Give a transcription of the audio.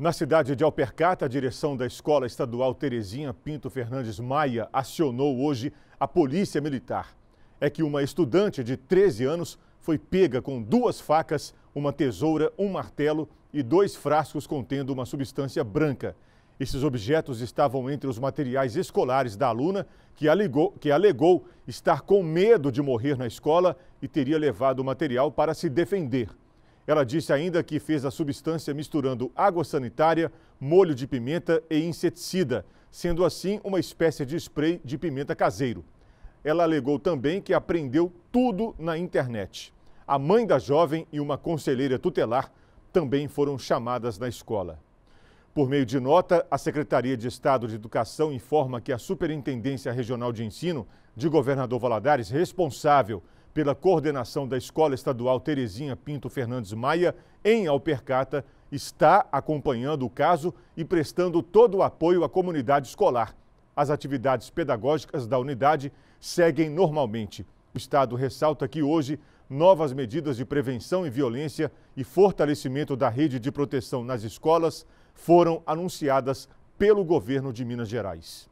Na cidade de Alpercata, a direção da Escola Estadual Terezinha Pinto Fernandes Maia acionou hoje a Polícia Militar. É que uma estudante de 13 anos foi pega com duas facas, uma tesoura, um martelo e dois frascos contendo uma substância branca. Esses objetos estavam entre os materiais escolares da aluna, que alegou, que alegou estar com medo de morrer na escola e teria levado o material para se defender. Ela disse ainda que fez a substância misturando água sanitária, molho de pimenta e inseticida, sendo assim uma espécie de spray de pimenta caseiro. Ela alegou também que aprendeu tudo na internet. A mãe da jovem e uma conselheira tutelar também foram chamadas na escola. Por meio de nota, a Secretaria de Estado de Educação informa que a Superintendência Regional de Ensino de Governador Valadares, responsável pela coordenação da Escola Estadual Terezinha Pinto Fernandes Maia, em Alpercata, está acompanhando o caso e prestando todo o apoio à comunidade escolar. As atividades pedagógicas da unidade seguem normalmente. O Estado ressalta que hoje novas medidas de prevenção e violência e fortalecimento da rede de proteção nas escolas foram anunciadas pelo governo de Minas Gerais.